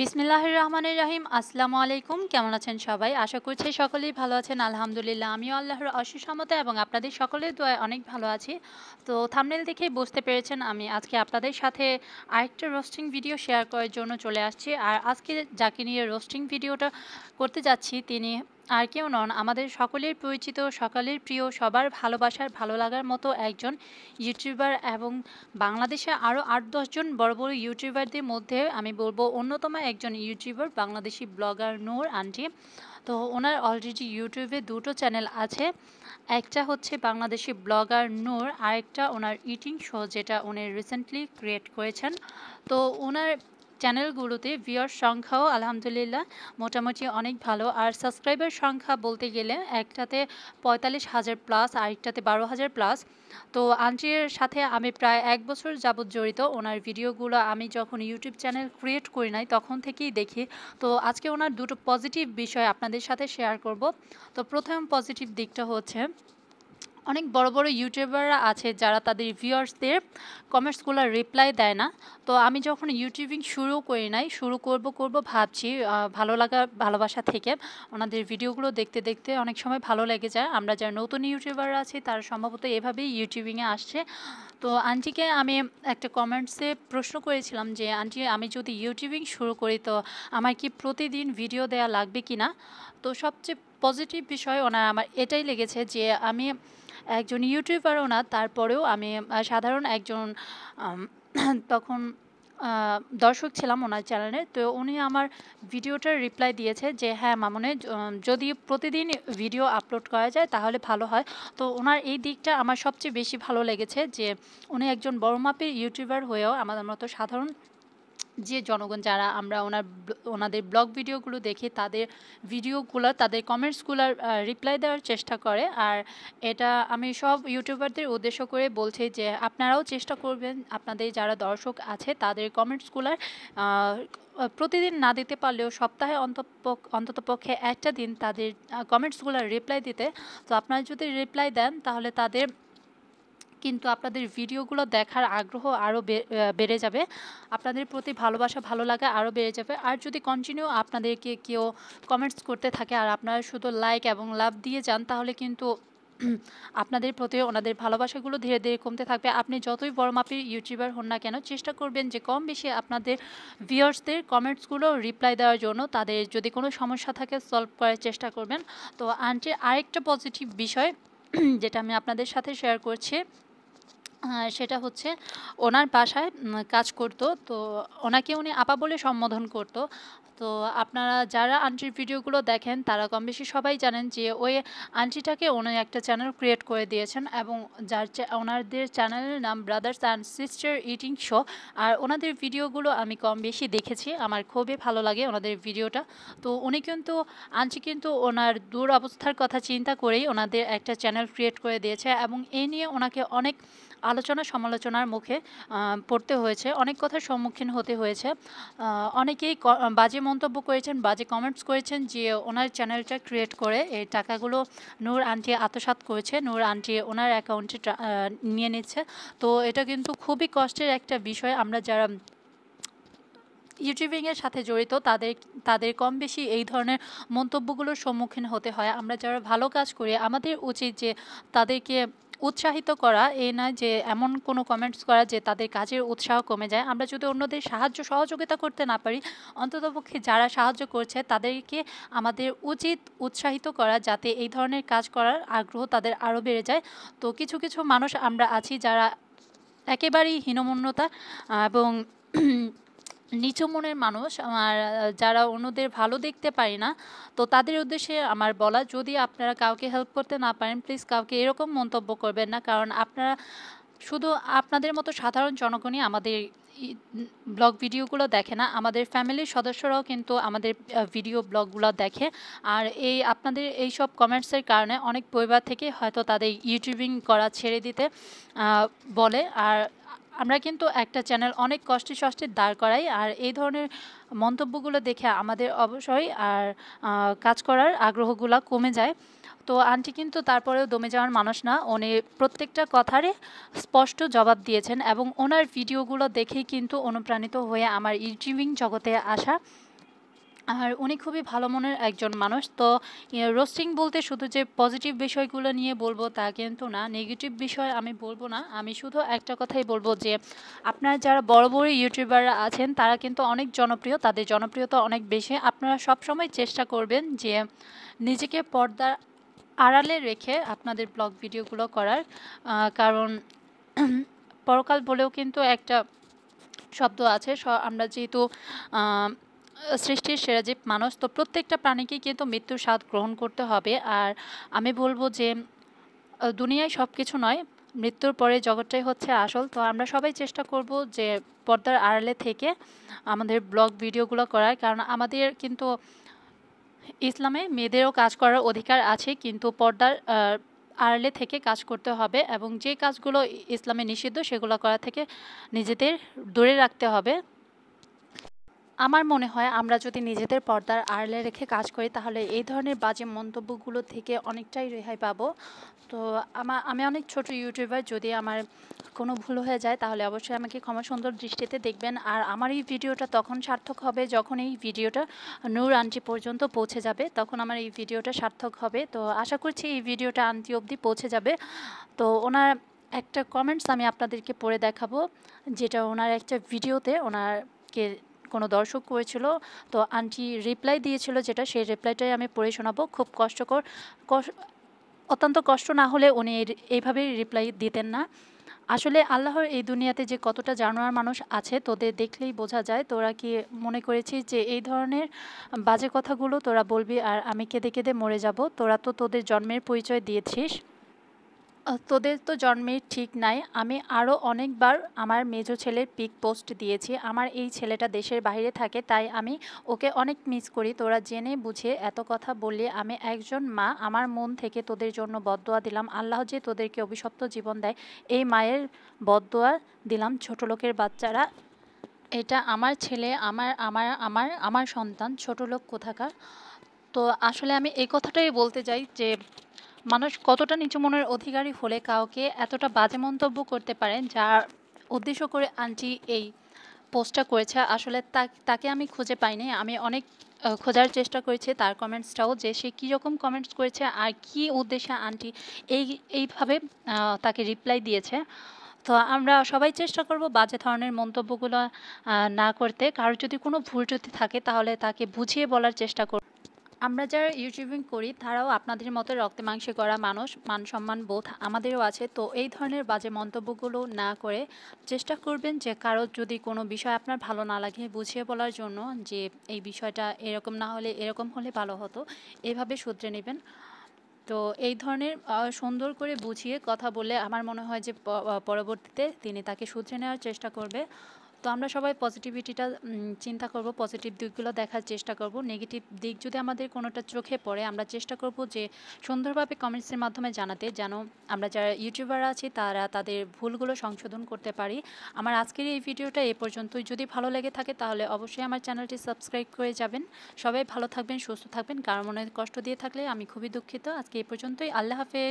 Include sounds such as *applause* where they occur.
বিসমিল্লাহির রহমানের রাহিম আসসালামু আলাইকুম কেমন আছেন সবাই আশা করছি সকলেই ভালো আছেন আলহামদুলিল্লাহ আমিও আল্লাহর অসুসমতা এবং আপনাদের সকলের দোয়ায় অনেক ভালো আছি তো থামনেল দেখেই বুঝতে পেরেছেন আমি আজকে আপনাদের সাথে আরেকটা রোস্টিং ভিডিও শেয়ার করার জন্য চলে আসছি আর আজকে যাকে নিয়ে রোস্টিং ভিডিওটা করতে যাচ্ছি তিনি আর কেউ নন আমাদের সকলের পরিচিত সকলের প্রিয় সবার ভালোবাসার ভালো লাগার মতো একজন ইউটিউবার এবং বাংলাদেশে আরও আট দশজন বড় বড় ইউটিউবারদের মধ্যে আমি বলবো অন্যতম একজন YouTuber Bangladeshi blogger Noor aunty তো ওনার অলরেডি ইউটিউবে দুটো চ্যানেল আছে একটা হচ্ছে বাংলাদেশি ব্লগার নূর আরেকটা ওনার ইটিং শো যেটা উনি রিসেন্টলি ক্রিয়েট করেছেন তো ওনার চ্যানেলগুলোতে ভিওর সংখ্যাও আলহামদুলিল্লাহ মোটামুটি অনেক ভালো আর সাবস্ক্রাইবার সংখ্যা বলতে গেলে একটাতে পঁয়তাল্লিশ হাজার প্লাস আরেকটাতে বারো হাজার প্লাস তো আন্টির সাথে আমি প্রায় এক বছর যাবৎ জড়িত ওনার ভিডিওগুলো আমি যখন ইউটিউব চ্যানেল ক্রিয়েট করি নাই তখন থেকেই দেখি তো আজকে ওনার দুটো পজিটিভ বিষয় আপনাদের সাথে শেয়ার করব তো প্রথম পজিটিভ দিকটা হচ্ছে অনেক বড় বড় ইউটিউবাররা আছে যারা তাদের ভিউয়ার্সদের কমেন্টসগুলো রিপ্লাই দেয় না তো আমি যখন ইউটিউবিং শুরু করি নাই শুরু করব করব ভাবছি ভালো লাগা ভালোবাসা থেকে ওনাদের ভিডিওগুলো দেখতে দেখতে অনেক সময় ভালো লেগে যায় আমরা যারা নতুন ইউটিউবার আছি তারা সম্ভবত এভাবেই ইউটিউবিংয়ে আসছে তো আন্টিকে আমি একটা কমেন্টসে প্রশ্ন করেছিলাম যে আন্টি আমি যদি ইউটিউবিং শুরু করি তো আমার কি প্রতিদিন ভিডিও দেয়া লাগবে কি না তো সবচেয়ে পজিটিভ বিষয় ওনার আমার এটাই লেগেছে যে আমি একজন ইউটিউবারও না তারপরেও আমি সাধারণ একজন *clears throat* তখন দর্শক ছিলাম ওনার চ্যানেলে তো উনি আমার ভিডিওটার রিপ্লাই দিয়েছে যে হ্যাঁ মামনে যদি প্রতিদিন ভিডিও আপলোড করা যায় তাহলে ভালো হয় তো ওনার এই দিকটা আমার সবচেয়ে বেশি ভালো লেগেছে যে উনি একজন বড় মাপের ইউটিউবার হয়েও আমাদের মতো সাধারণ যে জনগণ যারা আমরা ওনার ওনাদের ব্লগ ভিডিওগুলো দেখি তাদের ভিডিওগুলো তাদের কমেন্টসগুলোর রিপ্লাই দেওয়ার চেষ্টা করে আর এটা আমি সব ইউটিউবারদের উদ্দেশ্য করে বলছি যে আপনারাও চেষ্টা করবেন আপনাদের যারা দর্শক আছে তাদের কমেন্টসগুলোর প্রতিদিন না দিতে পারলেও সপ্তাহে অন্তত পক্ষে একটা দিন তাদের কমেন্টসগুলোর রিপ্লাই দিতে তো আপনারা যদি রিপ্লাই দেন তাহলে তাদের কিন্তু আপনাদের ভিডিওগুলো দেখার আগ্রহ আরও বেড়ে যাবে আপনাদের প্রতি ভালোবাসা ভালো লাগা আরও বেড়ে যাবে আর যদি কন্টিনিউ আপনাদেরকে কেউ কমেন্টস করতে থাকে আর আপনারা শুধু লাইক এবং লাভ দিয়ে যান তাহলে কিন্তু *clears throat* আপনাদের প্রতি ওনাদের ভালোবাসাগুলো ধীরে ধীরে কমতে থাকবে আপনি যতই বড় মাপের ইউটিউবার হন না কেন চেষ্টা করবেন যে কম বেশি আপনাদের ভিউয়ার্সদের কমেন্টসগুলো রিপ্লাই দেওয়ার জন্য তাদের যদি কোনো সমস্যা থাকে সলভ করার চেষ্টা করবেন তো আন্টির আরেকটা পজিটিভ বিষয় *clears throat* যেটা আমি আপনাদের সাথে শেয়ার করছি সেটা হচ্ছে ওনার বাসায় কাজ করত তো ওনাকে উনি আপা বলে সম্বোধন করত তো আপনারা যারা আন্টির ভিডিওগুলো দেখেন তারা কম বেশি সবাই জানেন যে ওই আন্টিটাকে উনি একটা চ্যানেল ক্রিয়েট করে দিয়েছেন এবং যার ওনাদের চ্যানেলের নাম brothers and sister eating show আর ওনাদের ভিডিওগুলো আমি কম বেশি দেখেছি আমার খুবই ভালো লাগে ওনাদের ভিডিওটা তো উনি কিন্তু আন্টি কিন্তু ওনার দূর অবস্থার কথা চিন্তা করেই ওনাদের একটা চ্যানেল ক্রিয়েট করে দিয়েছে এবং এ নিয়ে ওনাকে অনেক আলোচনা সমালোচনার মুখে পড়তে হয়েছে অনেক কথার সম্মুখীন হতে হয়েছে অনেকেই বাজে মন্তব্য করেছেন বাজে কমেন্টস করেছেন যে ওনার চ্যানেলটা ক্রিয়েট করে এই টাকাগুলো নূর আন্টি আত্মসাত করেছে নূর আন্টি ওনার অ্যাকাউন্টে নিয়ে নিচ্ছে তো এটা কিন্তু খুবই কষ্টের একটা বিষয় আমরা যারা ইউটিউবিংয়ের সাথে জড়িত তাদের তাদের কম বেশি এই ধরনের মন্তব্যগুলোর সম্মুখীন হতে হয় আমরা যারা ভালো কাজ করি আমাদের উচিত যে তাদেরকে উৎসাহিত করা এ না যে এমন কোনো কমেন্টস করা যে তাদের কাজের উৎসাহ কমে যায় আমরা যদি অন্যদের সাহায্য সহযোগিতা করতে না পারি অন্ততপক্ষে যারা সাহায্য করছে তাদেরকে আমাদের উচিত উৎসাহিত করা যাতে এই ধরনের কাজ করার আগ্রহ তাদের আরও বেড়ে যায় তো কিছু কিছু মানুষ আমরা আছি যারা একেবারেই হীনমন্যতা এবং নিচু মনের মানুষ আমার যারা অন্যদের ভালো দেখতে পারি না তো তাদের উদ্দেশ্যে আমার বলা যদি আপনারা কাউকে হেল্প করতে না পারেন প্লিজ কাউকে এরকম মন্তব্য করবেন না কারণ আপনারা শুধু আপনাদের মতো সাধারণ জনগণই আমাদের ব্লগ ভিডিওগুলো দেখে না আমাদের ফ্যামিলির সদস্যরাও কিন্তু আমাদের ভিডিও ব্লগগুলো দেখে আর এই আপনাদের এই সব কমেন্টসের কারণে অনেক পরিবার থেকে হয়তো তাদের ইউটিউবিং করা ছেড়ে দিতে বলে আর আমরা কিন্তু একটা চ্যানেল অনেক কষ্টে সষ্টে দাঁড় করাই আর এই ধরনের মন্তব্যগুলো দেখে আমাদের অবশ্যই আর কাজ করার আগ্রহগুলো কমে যায় তো আন্টি কিন্তু তারপরেও দমে যাওয়ার মানুষ না উনি প্রত্যেকটা কথারে স্পষ্ট জবাব দিয়েছেন এবং ওনার ভিডিওগুলো দেখেই কিন্তু অনুপ্রাণিত হয়ে আমার ইউটিউবিং জগতে আসা আর উনি খুবই ভালো মনের একজন মানুষ তো ইয়ে, রোস্টিং বলতে শুধু যে পজিটিভ বিষয়গুলো নিয়ে বলবো তা কিন্তু না নেগেটিভ বিষয় আমি বলবো না আমি শুধু একটা কথাই বলবো যে আপনার যারা বড় বড় ইউটিউবাররা আছেন তারা কিন্তু অনেক জনপ্রিয় তাদের জনপ্রিয়তা অনেক বেশি আপনারা সবসময় চেষ্টা করবেন যে নিজেকে পর্দার আড়ালে রেখে আপনাদের ব্লগ ভিডিওগুলো করার কারণ পরকাল বলেও কিন্তু একটা শব্দ আছে আমরা যেহেতু সৃষ্টির সেরা জীব মানুষ তো প্রত্যেকটা প্রাণীকে কিন্তু মৃত্যুর স্বাদ গ্রহণ করতে হবে আর আমি বলবো যে দুনিয়ায় সব কিছু নয় মৃত্যুর পরে জগৎটাই হচ্ছে আসল তো আমরা সবাই চেষ্টা করব যে পর্দার আড়ালে থেকে আমাদের ব্লগ ভিডিওগুলো করার কারণ আমাদের কিন্তু ইসলামে মেয়েদেরও কাজ করার অধিকার আছে কিন্তু পর্দার আড়ালে থেকে কাজ করতে হবে এবং যে কাজগুলো ইসলামে নিষিদ্ধ সেগুলো করা থেকে নিজেদের দূরে রাখতে হবে আমার মনে হয় আমরা যদি নিজেদের পর্দার আড়লে রেখে কাজ করি তাহলে এই ধরনের বাজে মন্তব্যগুলো থেকে অনেকটাই রেহাই পাবো তো আমার আমি অনেক ছোট ইউটিউবার যদি আমার কোনো ভুল হয়ে যায় তাহলে অবশ্যই আমাকে ক্ষমা সুন্দর দৃষ্টিতে দেখবেন আর আমার এই ভিডিওটা তখন সার্থক হবে যখন এই ভিডিওটা নূর আন্টি পর্যন্ত পৌঁছে যাবে তখন আমার এই ভিডিওটা সার্থক হবে তো আশা করছি এই ভিডিওটা আন্টি অবধি পৌঁছে যাবে তো ওনার একটা কমেন্টস আমি আপনাদেরকে পড়ে দেখাবো যেটা ওনার একটা ভিডিওতে ওনারকে কোনো দর্শক করেছিল তো আন্টি রিপ্লাই দিয়েছিল যেটা সেই রিপ্লাইটাই আমি পড়ে শোনাবো খুব কষ্টকর অত্যন্ত কষ্ট না হলে উনি এইভাবেই রিপ্লাই দিতেন না আসলে আল্লাহর এই দুনিয়াতে যে কতটা জানোয়ার মানুষ আছে তোদের দেখলেই বোঝা যায় তোরা কি মনে করেছিস যে এই ধরনের বাজে কথাগুলো তোরা বলবি আর আমি কেঁদে কেঁদে মরে যাব তোরা তো তোদের জন্মের পরিচয় দিয়েছিস তোদের তো জন্মের ঠিক নাই আমি আরও অনেকবার আমার মেজো ছেলের পিক পোস্ট দিয়েছি আমার এই ছেলেটা দেশের বাইরে থাকে তাই আমি ওকে অনেক মিস করি তোরা জেনে বুঝে এত কথা বললে আমি একজন মা আমার মন থেকে তোদের জন্য বদোয়া দিলাম আল্লাহ যে তোদেরকে অভিশপ্ত জীবন দেয় এই মায়ের বদোয়া দিলাম ছোট লোকের বাচ্চারা এটা আমার ছেলে আমার আমার আমার আমার সন্তান ছোট লোক কোথাকার তো আসলে আমি এই কথাটাই বলতে চাই যে মানুষ কতটা নিচু মনের অধিকারী হলে কাউকে এতটা বাজে মন্তব্য করতে পারেন যার উদ্দেশ্য করে আন্টি এই পোস্টটা করেছে আসলে তাকে আমি খুঁজে পাইনি আমি অনেক খোঁজার চেষ্টা করেছি তার কমেন্টসটাও যে সে রকম কমেন্টস করেছে আর কি উদ্দেশ্যে আন্টি এই এইভাবে তাকে রিপ্লাই দিয়েছে তো আমরা সবাই চেষ্টা করব বাজে ধরনের মন্তব্যগুলো না করতে কারোর যদি কোনো ভুল যদি থাকে তাহলে তাকে বুঝিয়ে বলার চেষ্টা করব আমরা যারা ইউটিউবিং করি তারাও আপনাদের মতো রক্তে মাংসে করা মানুষ মান সম্মান বোধ আমাদেরও আছে তো এই ধরনের বাজে মন্তব্যগুলো না করে চেষ্টা করবেন যে কারো যদি কোনো বিষয় আপনার ভালো না লাগে বুঝিয়ে বলার জন্য যে এই বিষয়টা এরকম না হলে এরকম হলে ভালো হতো এভাবে শুধরে নেবেন তো এই ধরনের সুন্দর করে বুঝিয়ে কথা বলে আমার মনে হয় যে পরবর্তীতে তিনি তাকে শুধরে নেওয়ার চেষ্টা করবে তো আমরা সবাই পজিটিভিটিটা চিন্তা করব পজিটিভ দিকগুলো দেখার চেষ্টা করব নেগেটিভ দিক যদি আমাদের কোনোটা চোখে পড়ে আমরা চেষ্টা করব যে সুন্দরভাবে কমেন্টসের মাধ্যমে জানাতে যেন আমরা যারা ইউটিউবার আছি তারা তাদের ভুলগুলো সংশোধন করতে পারি আমার আজকের এই ভিডিওটা এ পর্যন্তই যদি ভালো লেগে থাকে তাহলে অবশ্যই আমার চ্যানেলটি সাবস্ক্রাইব করে যাবেন সবাই ভালো থাকবেন সুস্থ থাকবেন কারো মনে কষ্ট দিয়ে থাকলে আমি খুবই দুঃখিত আজকে এ পর্যন্তই আল্লাহ হাফেজ